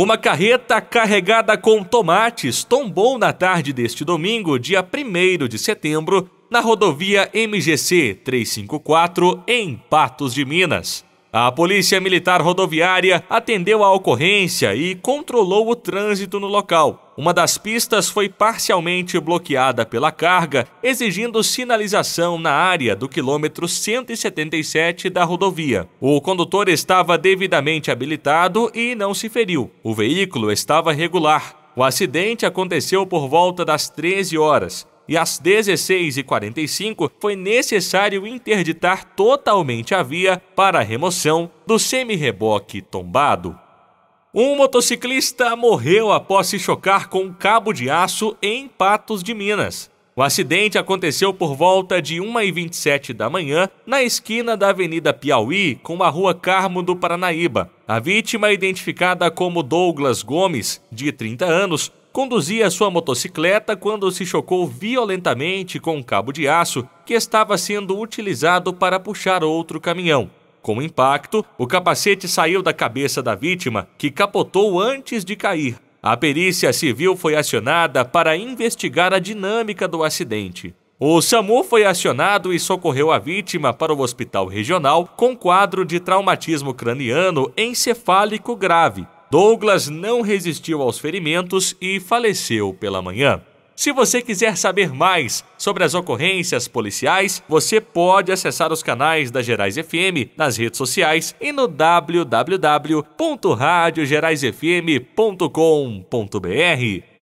Uma carreta carregada com tomates tombou na tarde deste domingo, dia 1 de setembro, na rodovia MGC 354, em Patos de Minas. A Polícia Militar Rodoviária atendeu à ocorrência e controlou o trânsito no local. Uma das pistas foi parcialmente bloqueada pela carga, exigindo sinalização na área do quilômetro 177 da rodovia. O condutor estava devidamente habilitado e não se feriu. O veículo estava regular. O acidente aconteceu por volta das 13 horas e às 16h45 foi necessário interditar totalmente a via para a remoção do semi-reboque tombado. Um motociclista morreu após se chocar com um cabo de aço em Patos de Minas. O acidente aconteceu por volta de 1h27 da manhã, na esquina da Avenida Piauí, com a Rua Carmo do Paranaíba. A vítima, identificada como Douglas Gomes, de 30 anos, conduzia sua motocicleta quando se chocou violentamente com um cabo de aço que estava sendo utilizado para puxar outro caminhão. Com o impacto, o capacete saiu da cabeça da vítima, que capotou antes de cair. A perícia civil foi acionada para investigar a dinâmica do acidente. O SAMU foi acionado e socorreu a vítima para o hospital regional com quadro de traumatismo craniano encefálico grave, Douglas não resistiu aos ferimentos e faleceu pela manhã. Se você quiser saber mais sobre as ocorrências policiais, você pode acessar os canais da Gerais FM nas redes sociais e no www.radiogeraisfm.com.br.